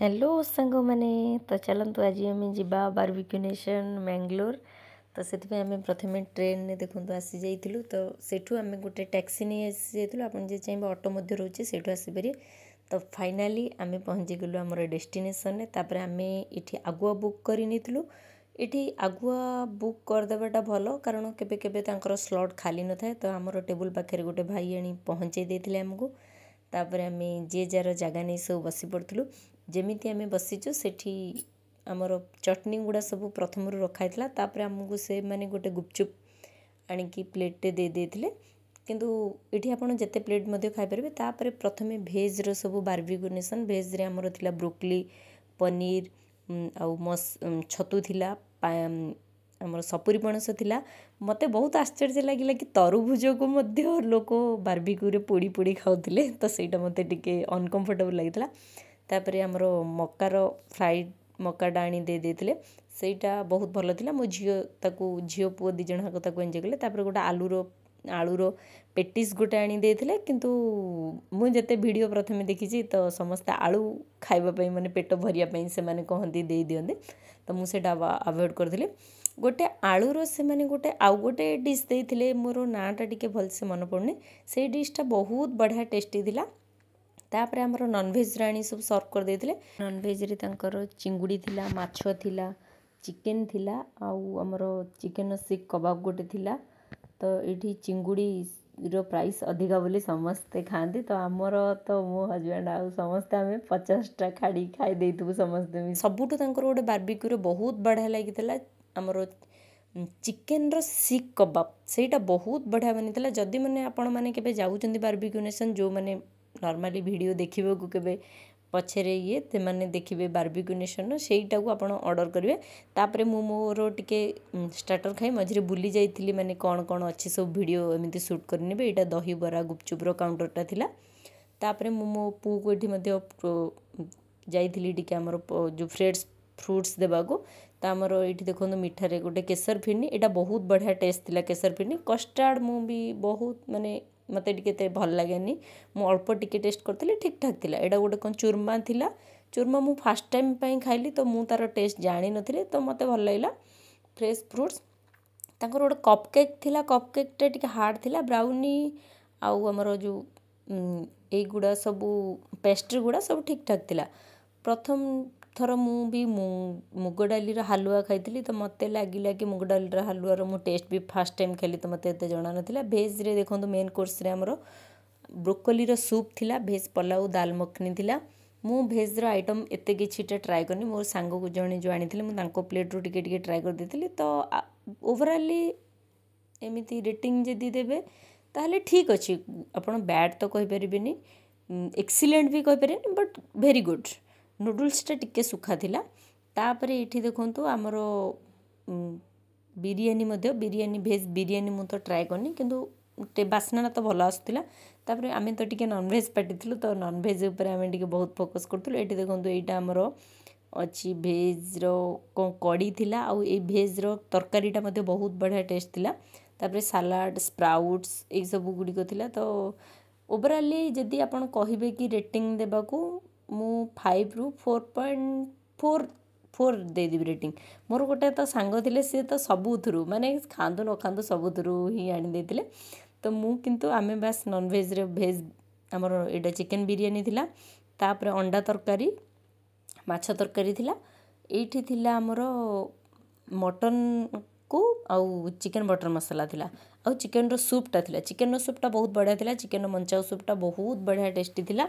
hello ସାଙ୍ଗମାନେ ତ ଚାଲନ୍ତୁ ଆଜି ଆମେ ଯିବା ବାର୍ବିକ୍ୟୁ ନେସନ୍ ମ୍ୟାଙ୍ଗଲୋର ତ ସେଥିପାଇଁ ଆମେ ପ୍ରଥମେ ଟ୍ରେନ୍ରେ ଦେଖନ୍ତୁ ଆସିଯାଇଥିଲୁ ତ ସେଠୁ ଆମେ ଗୋଟେ ଟ୍ୟାକ୍ସି ନେଇ ଆସିଯାଇଥିଲୁ ଆପଣ ଯଦି ଚାହିଁବେ ଅଟୋ ମଧ୍ୟ ରହୁଛି ସେଇଠୁ ଆସିପାରିବେ ତ ଫାଇନାଲି ଆମେ ପହଞ୍ଚିଗଲୁ ଆମର ଡେଷ୍ଟିନେସନ୍ରେ ତାପରେ ଆମେ ଏଠି ଆଗୁଆ ବୁକ୍ କରି ନେଇଥିଲୁ ଏଠି ଆଗୁଆ ବୁକ୍ କରିଦେବାଟା ଭଲ କାରଣ କେବେ କେବେ ତାଙ୍କର ସ୍ଲଟ୍ ଖାଲି ନଥାଏ ତ ଆମର ଟେବୁଲ୍ ପାଖରେ ଗୋଟେ ଭାଇ ଆଣି ପହଞ୍ଚେଇ ଦେଇଥିଲେ ଆମକୁ ତାପରେ ଆମେ ଯିଏ ଯାହାର ଜାଗା ନେଇ ସବୁ ବସି ପଡ଼ିଥିଲୁ ଯେମିତି ଆମେ ବସିଛୁ ସେଠି ଆମର ଚଟଣୀ ଗୁଡ଼ା ସବୁ ପ୍ରଥମରୁ ରଖାହେଇଥିଲା ତା'ପରେ ଆମକୁ ସେମାନେ ଗୋଟେ ଗୁପଚୁପ୍ ଆଣିକି ପ୍ଲେଟ୍ଟେ ଦେଇ ଦେଇଥିଲେ କିନ୍ତୁ ଏଠି ଆପଣ ଯେତେ ପ୍ଲେଟ୍ ମଧ୍ୟ ଖାଇପାରିବେ ତା'ପରେ ପ୍ରଥମେ ଭେଜ୍ର ସବୁ ବାର୍ବିଗୁନେସନ୍ ଭେଜ୍ରେ ଆମର ଥିଲା ବ୍ରୋକଲି ପନିର ଆଉ ମସ୍ ଛତୁ ଥିଲା ଆମର ସପୁରୀ ପଣସ ଥିଲା ମୋତେ ବହୁତ ଆଶ୍ଚର୍ଯ୍ୟ ଲାଗିଲା କି ତରଭୁଜକୁ ମଧ୍ୟ ଲୋକ ବାର୍ବିକ୍ୟୁରେ ପୋଡ଼ି ପୋଡ଼ି ଖାଉଥିଲେ ତ ସେଇଟା ମୋତେ ଟିକେ ଅନକମ୍ଫର୍ଟେବଲ୍ ଲାଗିଥିଲା तापर आम मकार फ्राइड मका डाणी दे देते सहीटा बहुत भल था मो झीक झीओ पु दीजा एंजय कले गोटे आलुर आलुर पेटिस गोटे आनी कि मुझे भिड प्रथम देखी तो समस्ते आलु खाईपाई मैंने पेट भरिया से मैंने कहते दे दिखते तो मुझे अवोड करी गोटे आलुर से मैंने गोटे आउ गोटे डिश देते मोर नाटा टी भलसे मन पड़ने से डिशा बहुत बढ़िया टेस्टी तापर आम ननभेज राणी सब सर्व करदे ननभेजे चिंगुड़ी थी मिला चिकेन थिला आमर चिकेन सिक् कबाब गोटे थिला तो ये चिंगुड़ी रो प्राइस अधिका बोली समस्ते खाते तो आमर तो मो हजबैंड समस्ते आम पचासटा खाड़ी खाई समस्ते सब गोटे बारबिक्यूर बहुत बढ़िया लगी आमर चिकेन रिक कबाब से बहुत बढ़िया बनी था जदि मैंने आपने के बारबिक्यू नेसन जो मैंने ନର୍ମାଲି ଭିଡ଼ିଓ ଦେଖିବାକୁ କେବେ ପଛରେ ଇଏ ସେମାନେ ଦେଖିବେ ବାର୍ବିକ୍ୟୁ ନେସନ୍ର ସେଇଟାକୁ ଆପଣ ଅର୍ଡ଼ର୍ କରିବେ ତା'ପରେ ମୁଁ ମୋର ଟିକେ ଷ୍ଟାର୍ଟର୍ ଖାଇ ମଝିରେ ବୁଲି ଯାଇଥିଲି ମାନେ କ'ଣ କ'ଣ ଅଛି ସବୁ ଭିଡ଼ିଓ ଏମିତି ସୁଟ୍ କରିନେବେ ଏଇଟା ଦହିବରା ଗୁପଚୁପ୍ର କାଉଣ୍ଟର୍ଟା ଥିଲା ତା'ପରେ ମୁଁ ମୋ ପୁଅକୁ ଏଠି ମଧ୍ୟ ଯାଇଥିଲି ଟିକେ ଆମର ଯେଉଁ ଫ୍ରେଶ୍ ଫ୍ରୁଟ୍ସ ଦେବାକୁ ତ ଆମର ଏଇଠି ଦେଖନ୍ତୁ ମିଠାରେ ଗୋଟେ କେଶର ଫିନି ଏଇଟା ବହୁତ ବଢ଼ିଆ ଟେଷ୍ଟ ଥିଲା କେଶର ଫିନି କଷ୍ଟାର୍ଡ଼ ମୁଁ ବି ବହୁତ ମାନେ ମୋତେ ଟିକେ ଏତେ ଭଲ ଲାଗେନି ମୁଁ ଅଳ୍ପ ଟିକେ ଟେଷ୍ଟ କରିଥିଲି ଠିକ୍ଠାକ୍ ଥିଲା ଏଇଟା ଗୋଟେ କ'ଣ ଚୁର୍ମା ଥିଲା ଚୁର୍ମା ମୁଁ ଫାର୍ଷ୍ଟ ଟାଇମ୍ ପାଇଁ ଖାଇଲି ତ ମୁଁ ତା'ର ଟେଷ୍ଟ ଜାଣିନଥିଲି ତ ମୋତେ ଭଲ ଲାଗିଲା ଫ୍ରେଶ୍ ଫ୍ରୁଟ୍ସ ତାଙ୍କର ଗୋଟେ କପ୍ କେକ୍ ଥିଲା କପ୍ କେକ୍ଟା ଟିକେ ହାର୍ଡ଼ ଥିଲା ବ୍ରାଉନି ଆଉ ଆମର ଯେଉଁ ଏଇଗୁଡ଼ା ସବୁ ପେଷ୍ଟ୍ରି ଗୁଡ଼ା ସବୁ ଠିକ୍ଠାକ୍ ଥିଲା ପ୍ରଥମ ଥର ମୁଁ ବି ମୁଗ ଡାଲିର ହାଲୁଆ ଖାଇଥିଲି ତ ମୋତେ ଲାଗିଲା କି ମୁଗ ଡାଲିର ହାଲୁଆର ମୁଁ ଟେଷ୍ଟ ବି ଫାର୍ଷ୍ଟ ଟାଇମ୍ ଖାଇଲି ତ ମୋତେ ଏତେ ଜଣାନଥିଲା ଭେଜ୍ରେ ଦେଖନ୍ତୁ ମେନ୍ କୋର୍ସରେ ଆମର ବ୍ରୋକୋଲିର ସୁପ୍ ଥିଲା ଭେଜ୍ ପଲାଉ ଦାଲ ମଖନି ଥିଲା ମୁଁ ଭେଜ୍ର ଆଇଟମ୍ ଏତେ କିଛିଟା ଟ୍ରାଏ କରିନି ମୋର ସାଙ୍ଗକୁ ଜଣେ ଯେଉଁ ଆଣିଥିଲେ ମୁଁ ତାଙ୍କ ପ୍ଲେଟ୍ରୁ ଟିକେ ଟିକେ ଟ୍ରାଏ କରିଦେଇଥିଲି ତ ଓଭରାଲି ଏମିତି ରେଟିଂ ଯଦି ଦେବେ ତାହେଲେ ଠିକ୍ ଅଛି ଆପଣ ବ୍ୟାଡ଼୍ ତ କହିପାରିବେନି ଏକ୍ସିଲେଣ୍ଟ ବି କହିପାରିବେନି ବଟ୍ ଭେରି ଗୁଡ଼୍ ନୁଡ଼ୁଲ୍ସଟା ଟିକେ ଶୁଖା ଥିଲା ତା'ପରେ ଏଇଠି ଦେଖନ୍ତୁ ଆମର ବିରିୟାନୀ ମଧ୍ୟ ବିରିୟାନୀ ଭେଜ୍ ବିରିୟାନୀ ମୁଁ ତ ଟ୍ରାଏ କରିନି କିନ୍ତୁ ବାସ୍ନାଟା ତ ଭଲ ଆସୁଥିଲା ତା'ପରେ ଆମେ ତ ଟିକେ ନନଭେଜ୍ ପାଟିଥିଲୁ ତ ନନଭେଜ୍ ଉପରେ ଆମେ ଟିକେ ବହୁତ ଫୋକସ୍ କରୁଥିଲୁ ଏଇଠି ଦେଖନ୍ତୁ ଏଇଟା ଆମର ଅଛି ଭେଜ୍ର କ'ଣ କଡ଼ି ଥିଲା ଆଉ ଏଇ ଭେଜ୍ର ତରକାରୀଟା ମଧ୍ୟ ବହୁତ ବଢ଼ିଆ ଟେଷ୍ଟ ଥିଲା ତାପରେ ସାଲାଡ଼ ସ୍ପ୍ରାଉଟ୍ସ ଏଇସବୁ ଗୁଡ଼ିକ ଥିଲା ତ ଓଭରାଲି ଯଦି ଆପଣ କହିବେ କି ରେଟିଂ ଦେବାକୁ फाइव रु फोर पॉइंट फोर ଫୋର୍ ଦେଇଦେବି ରେଟିଂ ମୋର ଗୋଟେ ତ ସାଙ୍ଗ ଥିଲେ ସିଏ ତ ସବୁଥିରୁ ମାନେ ଖାଆନ୍ତୁ ନ ଖାଆନ୍ତୁ ସବୁଥିରୁ ହିଁ ଆଣି ଦେଇଥିଲେ ତ ମୁଁ କିନ୍ତୁ ଆମେ ବାସ୍ ନନଭେଜ୍ରେ ଭେଜ୍ ଆମର ଏଇଟା ଚିକେନ୍ ବିରିୟାନୀ ଥିଲା ତାପରେ ଅଣ୍ଡା ତରକାରୀ ମାଛ ତରକାରୀ ଥିଲା ଏଇଠି ଥିଲା ଆମର ମଟନ୍କୁ ଆଉ ଚିକେନ୍ ବଟର୍ ମସଲା ଥିଲା ଆଉ ଚିକେନ୍ର ସୁପ୍ଟା ଥିଲା ଚିକେନ୍ର ସୁପ୍ଟା ବହୁତ ବଢ଼ିଆ ଥିଲା ଚିକେନ୍ର ମଞ୍ଚାଉ ସୁପ୍ଟା ବହୁତ ବଢ଼ିଆ ଟେଷ୍ଟି ଥିଲା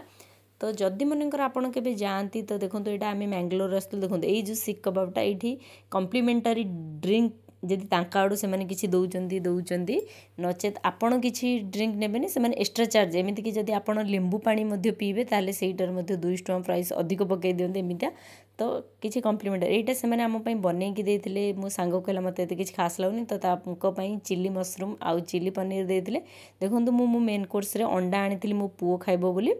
ତ ଯଦି ମନେକର ଆପଣ କେବେ ଯାଆନ୍ତି ତ ଦେଖନ୍ତୁ ଏଇଟା ଆମେ ମ୍ୟାଙ୍ଗଲୋର ଆସିଥିଲୁ ଦେଖନ୍ତୁ ଏଇ ଯେଉଁ ଶିଖ୍ କବାବଟା ଏଇଠି କମ୍ପ୍ଲିମେଣ୍ଟାରୀ ଡ୍ରିଙ୍କ୍ ଯଦି ତାଙ୍କ ଆଡ଼ୁ ସେମାନେ କିଛି ଦେଉଛନ୍ତି ଦେଉଛନ୍ତି ନଚେତ୍ ଆପଣ କିଛି ଡ୍ରିଙ୍କ୍ ନେବେନି ସେମାନେ ଏକ୍ସଟ୍ରା ଚାର୍ଜ ଏମିତିକି ଯଦି ଆପଣ ଲେମ୍ବୁ ପାଣି ମଧ୍ୟ ପିଇବେ ତାହେଲେ ସେଇଟାର ମଧ୍ୟ ଦୁଇଶହ ଟଙ୍କା ପ୍ରାଇସ୍ ଅଧିକ ପକାଇ ଦିଅନ୍ତି ଏମିତିଆ ତ କିଛି କମ୍ପ୍ଲିମେଣ୍ଟାରୀ ଏଇଟା ସେମାନେ ଆମ ପାଇଁ ବନେଇକି ଦେଇଥିଲେ ମୋ ସାଙ୍ଗ କହିଲା ମୋତେ ଏତେ କିଛି ଖାସ୍ ଲାଗୁନି ତ ତାଙ୍କ ପାଇଁ ଚିଲି ମସରୁମ୍ ଆଉ ଚିଲି ପନିର ଦେଇଥିଲେ ଦେଖନ୍ତୁ ମୁଁ ମୋ ମେନ୍ କୋର୍ସରେ ଅଣ୍ଡା ଆଣିଥିଲି ମୋ ପୁଅ ଖାଇବ ବୋଲି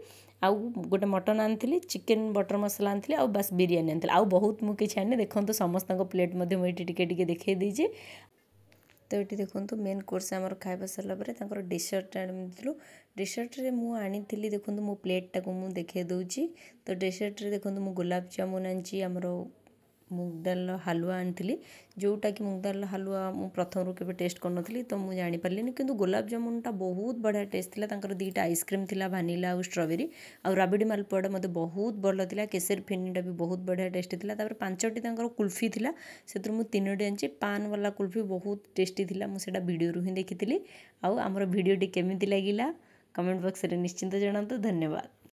ଆଉ ଗୋଟେ ମଟନ୍ ଆଣିଥିଲି ଚିକେନ୍ ବଟର୍ ମସଲା ଆଣିଥିଲି ଆଉ ବାସ୍ ବିରିୟାନୀ ଆଣିଥିଲି ଆଉ ବହୁତ ମୁଁ କିଛି ଆଣିନି ଦେଖନ୍ତୁ ସମସ୍ତଙ୍କ ପ୍ଲେଟ୍ ମଧ୍ୟ ମୁଁ ଏଠି ଟିକେ ଟିକେ ଦେଖାଇ ଦେଇଛି ତ ଏଠି ଦେଖନ୍ତୁ ମେନ୍ କୋର୍ସ ଆମର ଖାଇବା ସାରିଲା ପରେ ତାଙ୍କର ଡେସର୍ଟ ଆଣିଥିଲୁ ଡେସର୍ଟରେ ମୁଁ ଆଣିଥିଲି ଦେଖନ୍ତୁ ମୋ ପ୍ଲେଟ୍ଟାକୁ ମୁଁ ଦେଖାଇ ଦେଉଛି ତ ଡେସର୍ଟରେ ଦେଖନ୍ତୁ ମୁଁ ଗୋଲାପଜାମୁନ ଆଣିଛି ଆମର ମୁଗ ଡାଲର ହାଲୁଆ ଆଣିଥିଲି ଯେଉଁଟାକି ମୁଗ ଡାଲର ହାଲୁଆ ମୁଁ ପ୍ରଥମରୁ କେବେ ଟେଷ୍ଟ କରିନଥିଲି ତ ମୁଁ ଜାଣିପାରିଲିନି କିନ୍ତୁ ଗୋଲାପଜାମୁନଟା ବହୁତ ବଢ଼ିଆ ଟେଷ୍ଟ ଥିଲା ତାଙ୍କର ଦୁଇଟା ଆଇସ୍କ୍ରିମ୍ ଥିଲା ଭାନିଲା ଆଉ ଷ୍ଟ୍ରବେରୀ ଆଉ ରାବିଡ଼ି ମାଲପୁଆଟା ମୋତେ ବହୁତ ଭଲ ଥିଲା କେଶରୀ ଫିନିଟା ବି ବହୁତ ବଢ଼ିଆ ଟେଷ୍ଟି ଥିଲା ତାପରେ ପାଞ୍ଚଟି ତାଙ୍କର କୁଲ୍ଫି ଥିଲା ସେଥିରୁ ମୁଁ ତିନୋଟି ଆଣିଛି ପାନ୍ ବାଲା କୁଲ୍ଫି ବହୁତ ଟେଷ୍ଟି ଥିଲା ମୁଁ ସେଇଟା ଭିଡ଼ିଓରୁ ହିଁ ଦେଖିଥିଲି ଆଉ ଆମର ଭିଡ଼ିଓଟି କେମିତି ଲାଗିଲା କମେଣ୍ଟ ବକ୍ସରେ ନିଶ୍ଚିନ୍ତ ଜଣାନ୍ତୁ ଧନ୍ୟବାଦ